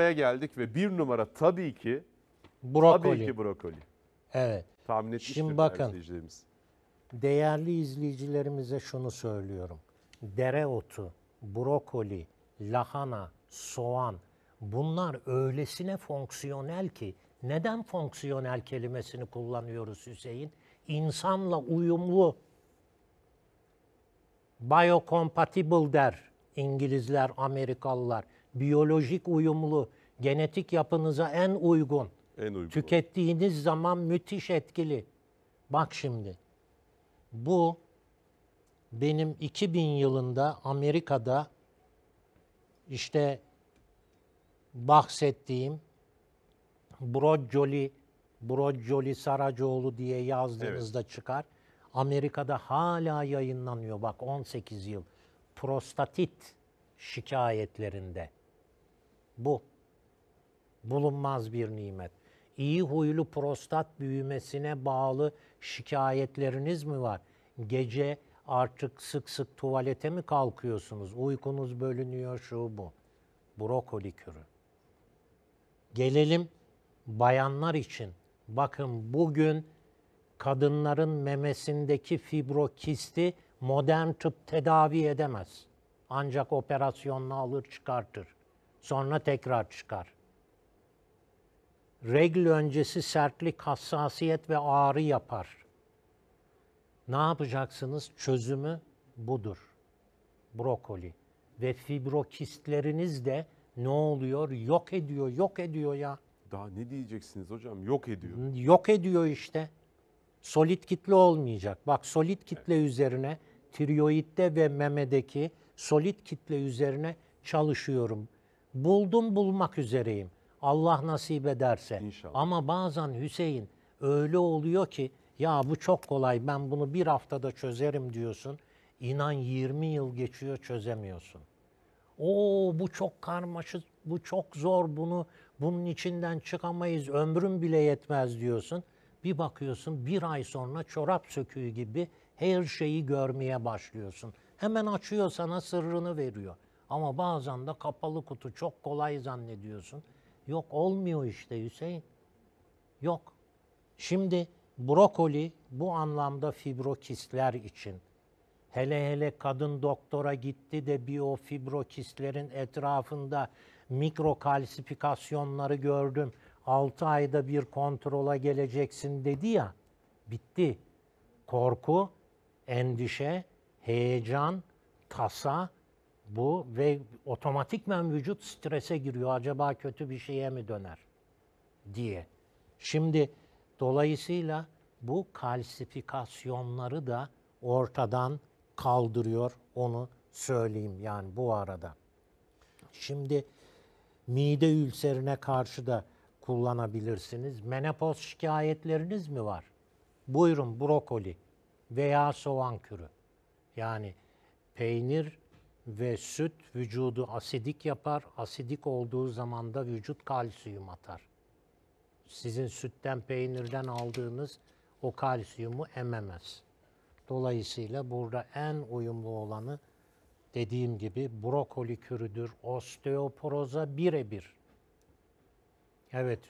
Buraya geldik ve bir numara tabii ki brokoli. Tabii ki brokoli. Evet. Tahmin etmiştir Şimdi bakın, izleyicilerimiz. Değerli izleyicilerimize şunu söylüyorum. Dereotu, brokoli, lahana, soğan bunlar öylesine fonksiyonel ki neden fonksiyonel kelimesini kullanıyoruz Hüseyin? İnsanla uyumlu, biocompatible der İngilizler, Amerikalılar biyolojik uyumlu, genetik yapınıza en uygun. En uygun. Tükettiğiniz zaman müthiş etkili. Bak şimdi. Bu benim 2000 yılında Amerika'da işte bahsettiğim Brocoli, Brocoli Saracoğlu diye yazdığınızda evet. çıkar. Amerika'da hala yayınlanıyor. Bak 18 yıl prostatit şikayetlerinde bu bulunmaz bir nimet. İyi huylu prostat büyümesine bağlı şikayetleriniz mi var? Gece artık sık sık tuvalete mi kalkıyorsunuz? Uykunuz bölünüyor şu bu. Brokoli kürü. Gelelim bayanlar için. Bakın bugün kadınların memesindeki fibrokisti modern tıp tedavi edemez. Ancak operasyonla alır çıkartır. Sonra tekrar çıkar. Regl öncesi sertlik, hassasiyet ve ağrı yapar. Ne yapacaksınız? Çözümü budur. Brokoli. Ve fibrokistleriniz de ne oluyor? Yok ediyor, yok ediyor ya. Daha ne diyeceksiniz hocam? Yok ediyor. Yok ediyor işte. Solit kitle olmayacak. Bak solit kitle evet. üzerine tiroidde ve memedeki solid kitle üzerine çalışıyorum. Buldum bulmak üzereyim. Allah nasip ederse. İnşallah. Ama bazen Hüseyin öyle oluyor ki ya bu çok kolay ben bunu bir haftada çözerim diyorsun. İnan 20 yıl geçiyor çözemiyorsun. Oo bu çok karmaşık, bu çok zor, bunu bunun içinden çıkamayız, ömrüm bile yetmez diyorsun. Bir bakıyorsun bir ay sonra çorap söküğü gibi her şeyi görmeye başlıyorsun. Hemen açıyor sana sırrını veriyor. Ama bazen de kapalı kutu çok kolay zannediyorsun. Yok olmuyor işte Hüseyin. Yok. Şimdi brokoli bu anlamda fibrokistler için. Hele hele kadın doktora gitti de bir fibrokistlerin etrafında mikrokalsifikasyonları gördüm. 6 ayda bir kontrola geleceksin dedi ya. Bitti. Korku, endişe, heyecan, tasa bu ve otomatikmen vücut strese giriyor. Acaba kötü bir şeye mi döner diye. Şimdi dolayısıyla bu kalsifikasyonları da ortadan kaldırıyor onu söyleyeyim yani bu arada. Şimdi mide ülserine karşı da kullanabilirsiniz. Menopoz şikayetleriniz mi var? Buyurun brokoli veya soğan kürü. Yani peynir ve süt vücudu asidik yapar. Asidik olduğu zaman da vücut kalsiyum atar. Sizin sütten, peynirden aldığınız o kalsiyumu ememez. Dolayısıyla burada en uyumlu olanı dediğim gibi brokoli kürüdür. Osteoporoza birebir Evet.